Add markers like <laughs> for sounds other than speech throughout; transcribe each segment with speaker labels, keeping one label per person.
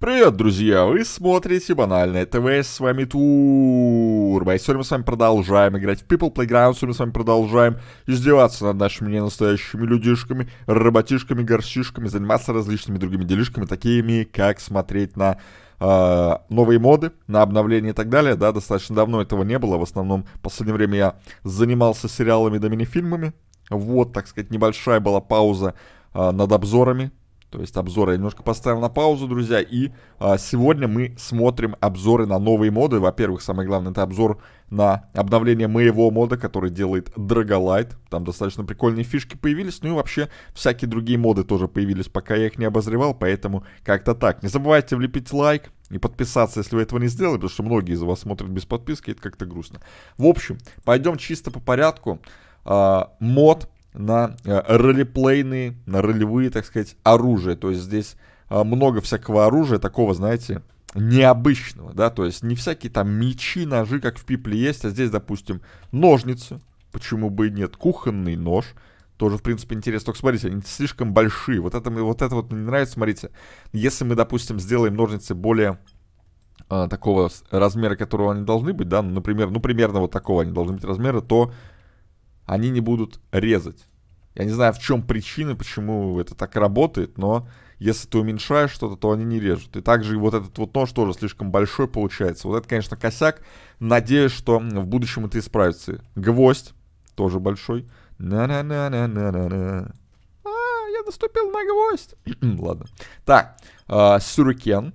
Speaker 1: Привет, друзья! Вы смотрите Банальное ТВ, с вами Турбо. И сегодня мы с вами продолжаем играть в People Playground, сегодня мы с вами продолжаем издеваться над нашими ненастоящими людишками, работишками, горщишками, заниматься различными другими делишками, такими как смотреть на э, новые моды, на обновления и так далее. Да, достаточно давно этого не было, в основном в последнее время я занимался сериалами да мини-фильмами. Вот, так сказать, небольшая была пауза а, над обзорами то есть обзоры я немножко поставил на паузу, друзья. И а, сегодня мы смотрим обзоры на новые моды. Во-первых, самое главное, это обзор на обновление моего мода, который делает Драголайт. Там достаточно прикольные фишки появились. Ну и вообще, всякие другие моды тоже появились, пока я их не обозревал. Поэтому как-то так. Не забывайте влепить лайк и подписаться, если вы этого не сделали, потому что многие из вас смотрят без подписки, это как-то грустно. В общем, пойдем чисто по порядку. А, мод на э, ролеплейные, на ролевые, так сказать, оружие. То есть здесь э, много всякого оружия, такого, знаете, необычного, да, то есть не всякие там мечи, ножи, как в пипле есть, а здесь, допустим, ножницы, почему бы и нет, кухонный нож, тоже, в принципе, интересно. Только смотрите, они слишком большие. Вот это, вот это вот мне нравится. Смотрите, если мы, допустим, сделаем ножницы более э, такого размера, которого они должны быть, да, ну, например, ну, примерно вот такого они должны быть размера, то они не будут резать. Я не знаю, в чем причина, почему это так работает, но если ты уменьшаешь что-то, то они не режут. И также вот этот вот нож тоже слишком большой получается. Вот это, конечно, косяк. Надеюсь, что в будущем это исправится. Гвоздь тоже большой. На-на-на-на-на-на-на. А, я наступил на гвоздь. <clears throat> Ладно. Так, э, сюрикен.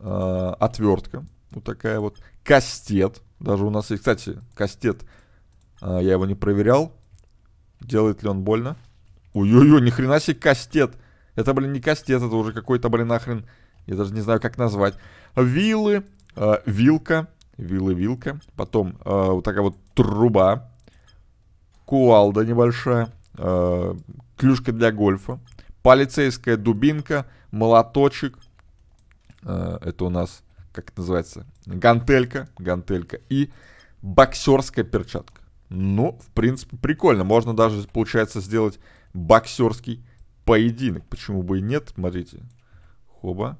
Speaker 1: А, отвертка. Вот такая вот. Кастет. Даже у нас есть, кстати, кастет а, я его не проверял. Делает ли он больно? Ой-ой-ой, ни хрена себе кастет. Это, блин, не кастет, это уже какой-то, блин, нахрен. Я даже не знаю, как назвать. Вилы, э, вилка, вилы-вилка. Потом э, вот такая вот труба. Куалда небольшая. Э, клюшка для гольфа. Полицейская дубинка. Молоточек. Э, это у нас, как это называется, гантелька. Гантелька. И боксерская перчатка. Ну, в принципе, прикольно. Можно даже, получается, сделать боксерский поединок. Почему бы и нет? Смотрите. Хоба.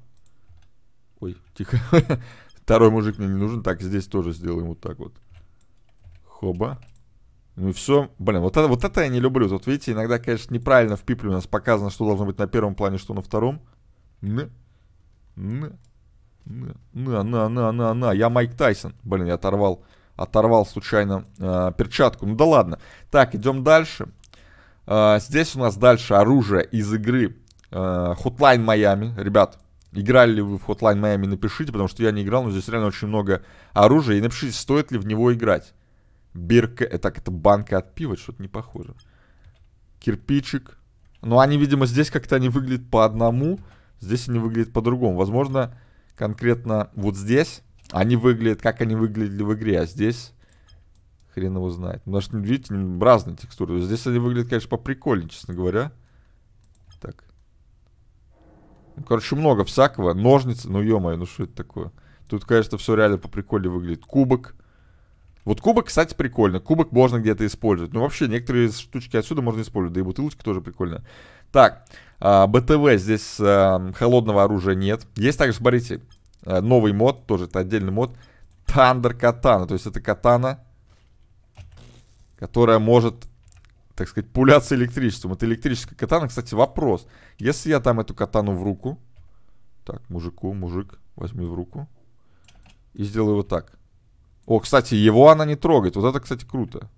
Speaker 1: Ой, тихо. <laughs> Второй мужик мне не нужен. Так, здесь тоже сделаем вот так вот. Хоба. Ну и все. Блин, вот это, вот это я не люблю. Вот видите, иногда, конечно, неправильно в пипле у нас показано, что должно быть на первом плане, что на втором. На. На. На, на, на, на, на. Я Майк Тайсон. Блин, я оторвал оторвал случайно э, перчатку. Ну да ладно. Так, идем дальше. Э, здесь у нас дальше оружие из игры э, Hotline Miami. Ребят, играли ли вы в Hotline Miami, напишите, потому что я не играл, но здесь реально очень много оружия. И напишите, стоит ли в него играть. Бирка, это так, это банка от пива, что-то не похоже. Кирпичик. Ну они, видимо, здесь как-то они выглядят по одному, здесь они выглядят по-другому. Возможно, конкретно вот здесь они выглядят, как они выглядели в игре, а здесь хрен его знает. Потому что, видите, разные текстуры. Здесь они выглядят, конечно, поприкольнее, честно говоря. Так. Ну, короче, много всякого. Ножницы, ну ё-моё, ну что это такое? Тут, конечно, все реально поприкольнее выглядит. Кубок. Вот кубок, кстати, прикольно. Кубок можно где-то использовать. Ну, вообще, некоторые штучки отсюда можно использовать. Да и бутылочка тоже прикольная. Так, а, БТВ здесь а, холодного оружия нет. Есть также, смотрите, а, новый мод, тоже это отдельный мод. Тандер Катана. То есть это катана, которая может, так сказать, пуляться электричеством. Это электрическая катана. Кстати, вопрос. Если я там эту катану в руку... Так, мужику, мужик, возьми в руку. И сделаю вот так. О, кстати, его она не трогает. Вот это, кстати, круто.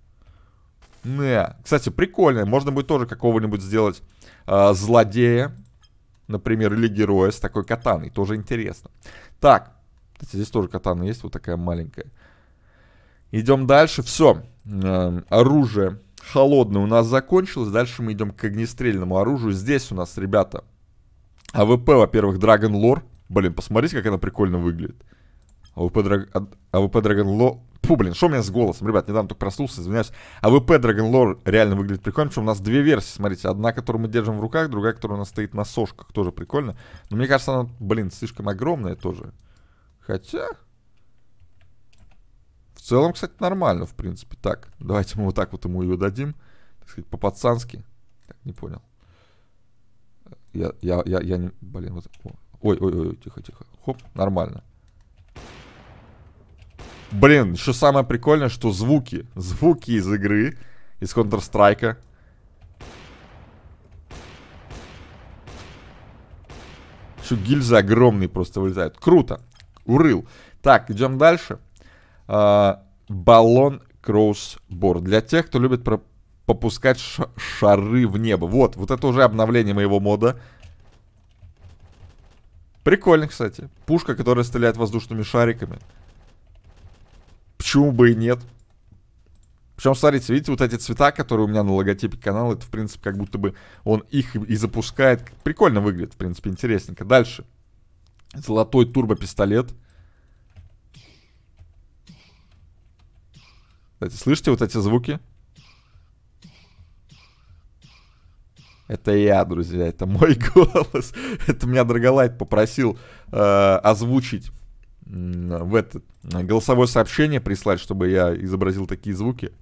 Speaker 1: Не. Кстати, прикольно. Можно будет тоже какого-нибудь сделать э, злодея например, или героя с такой катаной. Тоже интересно. Так, кстати, здесь тоже катана есть, вот такая маленькая. Идем дальше. Все, э, эм, оружие холодное у нас закончилось. Дальше мы идем к огнестрельному оружию. Здесь у нас, ребята, АВП, во-первых, Dragon Lore. Блин, посмотрите, как она прикольно выглядит. АВП, Драг... АВП а Драгонло... Фу, блин, что у меня с голосом? Ребят, недавно только проснулся, извиняюсь. АВП Лор реально выглядит прикольно, что у нас две версии, смотрите. Одна, которую мы держим в руках, другая, которая у нас стоит на сошках, тоже прикольно. Но мне кажется, она, блин, слишком огромная тоже. Хотя... В целом, кстати, нормально, в принципе. Так, давайте мы вот так вот ему ее дадим. Так сказать, по-пацански. не понял. Я, я, я, я не... Блин, вот... Ой, ой, ой, тихо, тихо. Хоп, нормально. Блин, еще самое прикольное, что звуки. Звуки из игры, из Counter-Strike. Еще гильзы огромные просто вылетают. Круто. Урыл. Так, идем дальше. А, баллон кроссбор. Для тех, кто любит про попускать шары в небо. Вот, вот это уже обновление моего мода. Прикольно, кстати. Пушка, которая стреляет воздушными шариками. Почему бы и нет? Причем, смотрите, видите, вот эти цвета, которые у меня на логотипе канала, это, в принципе, как будто бы он их и запускает. Прикольно выглядит, в принципе, интересненько. Дальше. Золотой турбо-пистолет. Кстати, слышите вот эти звуки? Это я, друзья, это мой <laughs> голос. это меня Драголайт попросил э, озвучить в это э, голосовое сообщение прислать, чтобы я изобразил такие звуки.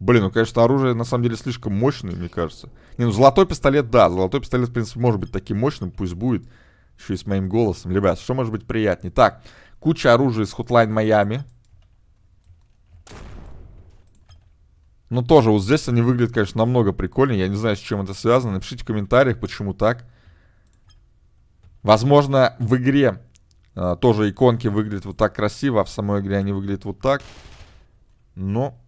Speaker 1: Блин, ну, конечно, оружие на самом деле слишком мощное, мне кажется. Не, ну, золотой пистолет, да. Золотой пистолет, в принципе, может быть таким мощным, пусть будет. Еще и с моим голосом. Ребят, что может быть приятнее? Так, куча оружия из Hotline Майами. Ну, тоже, вот здесь они выглядят, конечно, намного прикольнее. Я не знаю, с чем это связано. Напишите в комментариях, почему так. Возможно, в игре а, тоже иконки выглядят вот так красиво, а в самой игре они выглядят вот так. Но,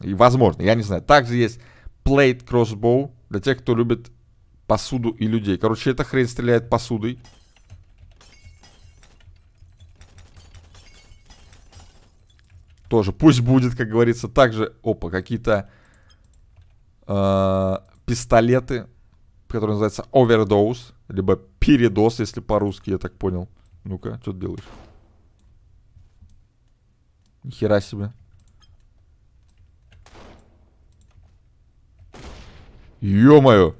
Speaker 1: и возможно, я не знаю. Также есть Plate Crossbow для тех, кто любит посуду и людей. Короче, эта хрень стреляет посудой. Тоже пусть будет, как говорится. Также, опа, какие-то э, пистолеты, которые называются Overdose, либо Передос, если по-русски, я так понял. Ну-ка, что ты делаешь? Хера себе. Ё-моё!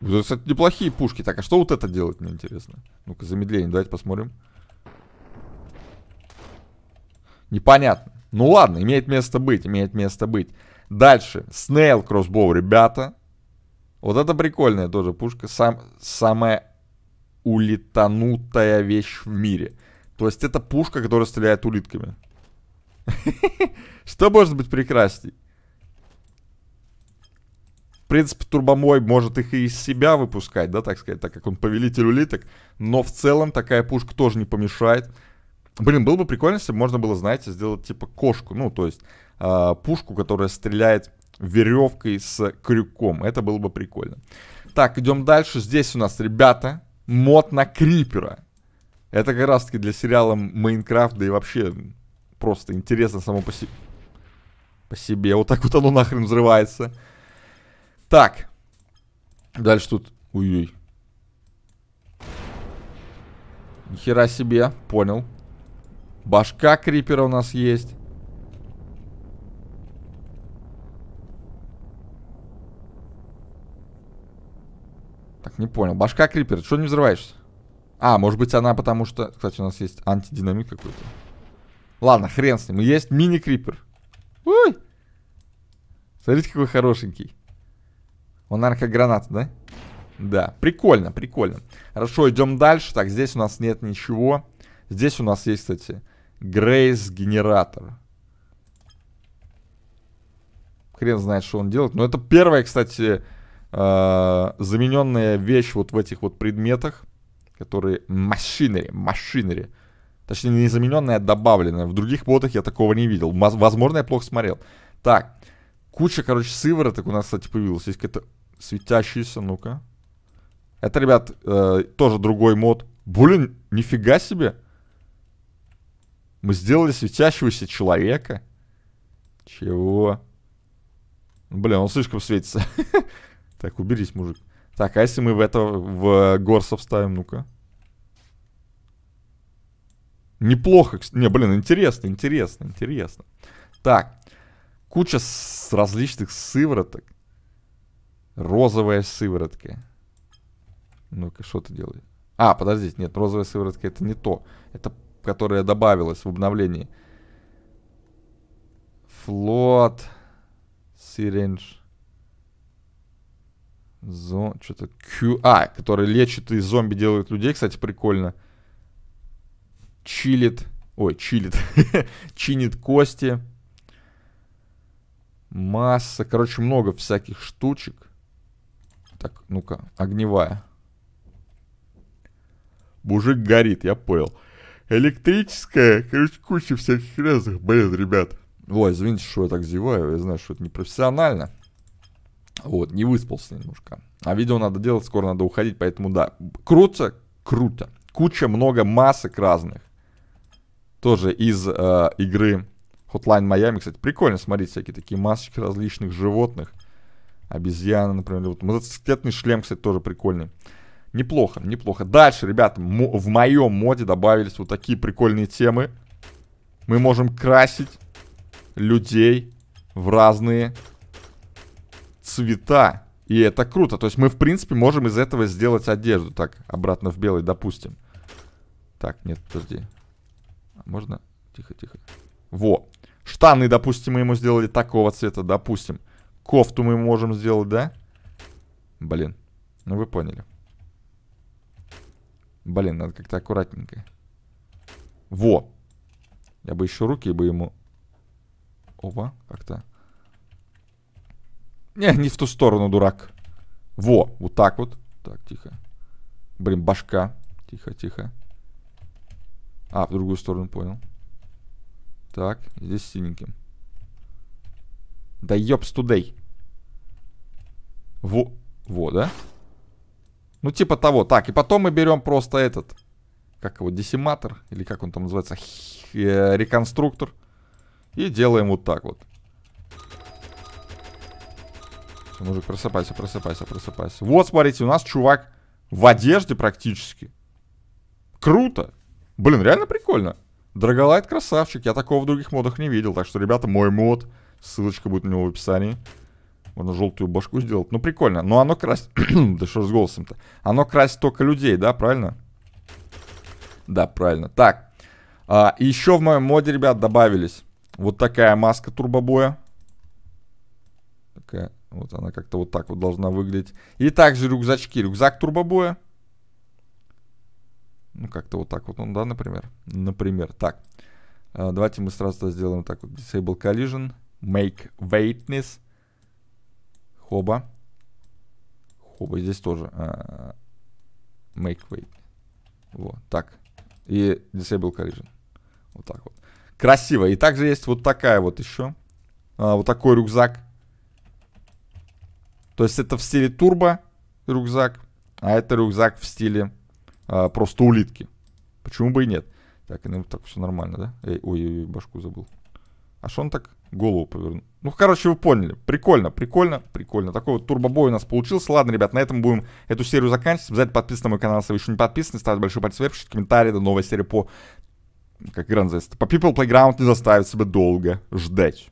Speaker 1: Вот, кстати, неплохие пушки. Так, а что вот это делать, мне интересно? Ну-ка, замедление, давайте посмотрим. Непонятно. Ну ладно, имеет место быть, имеет место быть. Дальше. Снейл кроссбоу, ребята. Вот это прикольная тоже пушка. Сам, самая улитанутая вещь в мире. То есть это пушка, которая стреляет улитками. Что может быть прекрасней? В принципе, Турбомой может их и из себя выпускать, да, так сказать, так как он повелитель улиток. Но в целом такая пушка тоже не помешает. Блин, было бы прикольно, если бы можно было, знаете, сделать типа кошку. Ну, то есть э, пушку, которая стреляет веревкой с крюком. Это было бы прикольно. Так, идем дальше. Здесь у нас, ребята, мод на Крипера. Это как раз таки для сериала Майнкрафт, да и вообще просто интересно само по себе. По себе. Вот так вот оно нахрен взрывается. Так. Дальше тут... Уй-уй. Нихера себе. Понял. Башка крипера у нас есть. не понял. Башка крипер, Что не взрываешься? А, может быть она потому что... Кстати, у нас есть антидинамит какой-то. Ладно, хрен с ним. И есть мини-крипер. Ой! Смотрите, какой хорошенький. Он, наверное, как граната, да? Да, прикольно, прикольно. Хорошо, идем дальше. Так, здесь у нас нет ничего. Здесь у нас есть, кстати, грейс-генератор. Хрен знает, что он делает. Но это первая, кстати, Э, замененная вещь вот в этих вот предметах, которые машинери, машинери. Точнее, не замененная, а добавленная. В других ботах я такого не видел. Возможно, я плохо смотрел. Так, куча, короче, сывороток у нас, кстати, появилась. Есть какая-то светящаяся, ну-ка. Это, ребят, э, тоже другой мод. Блин, нифига себе. Мы сделали светящегося человека. Чего? Блин, он слишком светится. <laughs> Так, уберись, мужик. Так, а если мы в это, в э, горсов ставим, ну-ка. Неплохо. Не, блин, интересно, интересно, интересно. Так. Куча с различных сывороток. Розовая сыворотка. Ну-ка, что ты делаешь? А, подождите, нет, розовая сыворотка это не то. Это которая добавилась в обновлении. Флот. Сиренж. Зо... Что-то Q... А, который лечит и зомби делает людей, кстати, прикольно. Чилит. Ой, чилит. <laughs> Чинит кости. Масса. Короче, много всяких штучек. Так, ну-ка, огневая. Мужик горит, я понял. Электрическая, короче, куча всяких разных, блин, ребят. Ой, извините, что я так зеваю, я знаю, что это непрофессионально. Вот, не выспался немножко. А видео надо делать, скоро надо уходить, поэтому да. Круто, круто. Куча, много масок разных. Тоже из э, игры Hotline Miami, кстати, прикольно смотреть всякие такие масочки различных животных. Обезьяны, например. Вот мотоциклетный шлем, кстати, тоже прикольный. Неплохо, неплохо. Дальше, ребят, в моем моде добавились вот такие прикольные темы. Мы можем красить людей в разные цвета. И это круто. То есть мы, в принципе, можем из этого сделать одежду. Так, обратно в белый, допустим. Так, нет, подожди. А можно? Тихо, тихо. Во. Штаны, допустим, мы ему сделали такого цвета, допустим. Кофту мы можем сделать, да? Блин. Ну вы поняли. Блин, надо как-то аккуратненько. Во. Я бы еще руки бы ему... Опа, как-то... Не, не в ту сторону, дурак. Во, вот так вот. Так, тихо. Блин, башка. Тихо, тихо. А, в другую сторону, понял. Так, здесь синеньким. Да ёпс тудей. Во, во, да? Ну, типа того. Так, и потом мы берем просто этот, как его, дессиматор, или как он там называется, Х -х -х реконструктор. И делаем вот так вот. Просыпайся, мужик, просыпайся, просыпайся, просыпайся. Вот, смотрите, у нас чувак в одежде практически. Круто. Блин, реально прикольно. Драголайт красавчик. Я такого в других модах не видел. Так что, ребята, мой мод. Ссылочка будет у него в описании. Можно желтую башку сделать. Ну, прикольно. Но оно красит... <clears throat> да что с голосом-то? Оно красит только людей, да? Правильно? Да, правильно. Так. А, еще в моем моде, ребят, добавились вот такая маска турбобоя. Вот она как-то вот так вот должна выглядеть. И также рюкзачки. Рюкзак турбобоя. Ну, как-то вот так вот он, да, например? Например, так. А, давайте мы сразу сделаем так вот. Disable collision. Make weightness. Хоба. Хоба здесь тоже. А, make weight. Вот, так. И disable collision. Вот так вот. Красиво. И также есть вот такая вот еще. А, вот такой рюкзак. То есть это в стиле турбо рюкзак, а это рюкзак в стиле а, просто улитки. Почему бы и нет? Так, ну так все нормально, да? ой, ой, ой, башку забыл. А что он так голову повернул? Ну, короче, вы поняли. Прикольно, прикольно, прикольно. Такой вот турбобой у нас получился. Ладно, ребят, на этом будем эту серию заканчивать. Обязательно подписывайтесь на мой канал, если вы еще не подписаны. Ставьте большой палец вверх, пишите комментарии. До новой серии по... Как игра называется? По People Playground не заставит себя долго ждать.